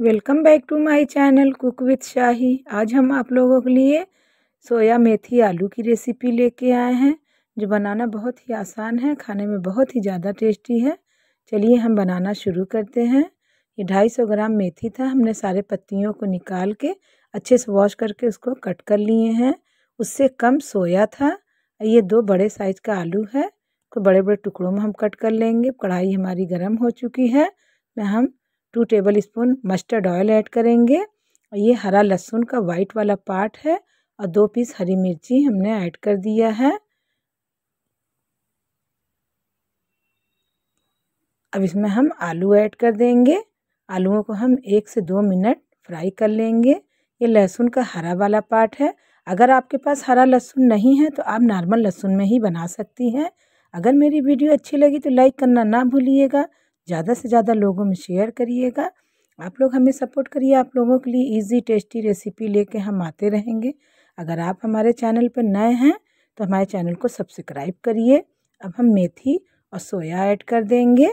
welcome back to my channel cook with Shahi आज हम आप लोगों के लिए सोया मेथी आलू की रेसिपी लेके आए हैं जो बनाना बहुत ही आसान है खाने में बहुत ही ज़्यादा टेस्टी है चलिए हम बनाना शुरू करते हैं ये 250 ग्राम मेथी था हमने सारे पत्तियों को निकाल के अच्छे से वॉश करके उसको कट कर लिए हैं उससे कम सोया था ये दो बड़े साइज़ का आलू है को बड़े बड़े टुकड़ों में हम कट कर लेंगे कढ़ाई हमारी गर्म हो चुकी है मैं हम two tablespoon mustard oil add करेंगे और ये हरा लहसुन का वाइट वाला पार्ट है और दो पीस हरी मिर्ची हमने ऐड कर दिया है अब इसमें हम आलू ऐड कर देंगे आलूओं को हम एक से दो मिनट फ्राई कर लेंगे ये लहसुन का हरा वाला पार्ट है अगर आपके पास हरा लहसुन नहीं है तो आप नॉर्मल लहसुन में ही बना सकती हैं अगर मेरी वीडियो अच्छी लगी तो लाइक करना ना भूलिएगा ज़्यादा से ज़्यादा लोगों में शेयर करिएगा आप लोग हमें सपोर्ट करिए आप लोगों के लिए इजी टेस्टी रेसिपी लेके हम आते रहेंगे अगर आप हमारे चैनल पर नए हैं तो हमारे चैनल को सब्सक्राइब करिए अब हम मेथी और सोया ऐड कर देंगे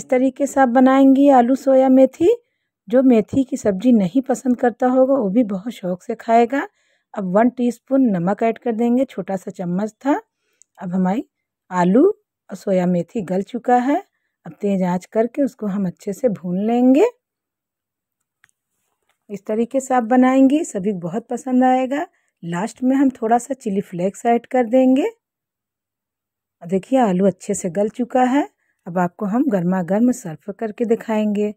इस तरीके से आप बनाएंगी आलू सोया मेथी जो मेथी की सब्ज़ी नहीं पसंद करता होगा वो भी बहुत शौक से खाएगा अब वन टीस्पून नमक ऐड कर देंगे छोटा सा चम्मच था अब हमारी आलू और सोया मेथी गल चुका है अब तेज़ आँच करके उसको हम अच्छे से भून लेंगे इस तरीके से आप बनाएंगे सभी को बहुत पसंद आएगा लास्ट में हम थोड़ा सा चिली फ्लेक्स ऐड कर देंगे देखिए आलू अच्छे से गल चुका है अब आपको हम गर्मा गर्म सर्व करके दिखाएंगे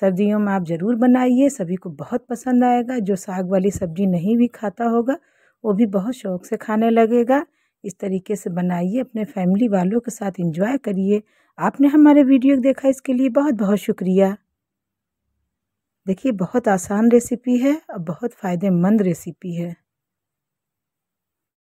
सर्दियों में आप ज़रूर बनाइए सभी को बहुत पसंद आएगा जो साग वाली सब्जी नहीं भी खाता होगा वो भी बहुत शौक से खाने लगेगा इस तरीके से बनाइए अपने फैमिली वालों के साथ इंजॉय करिए आपने हमारे वीडियो देखा इसके लिए बहुत बहुत शुक्रिया देखिए बहुत आसान रेसिपी है और बहुत फ़ायदेमंद रेसिपी है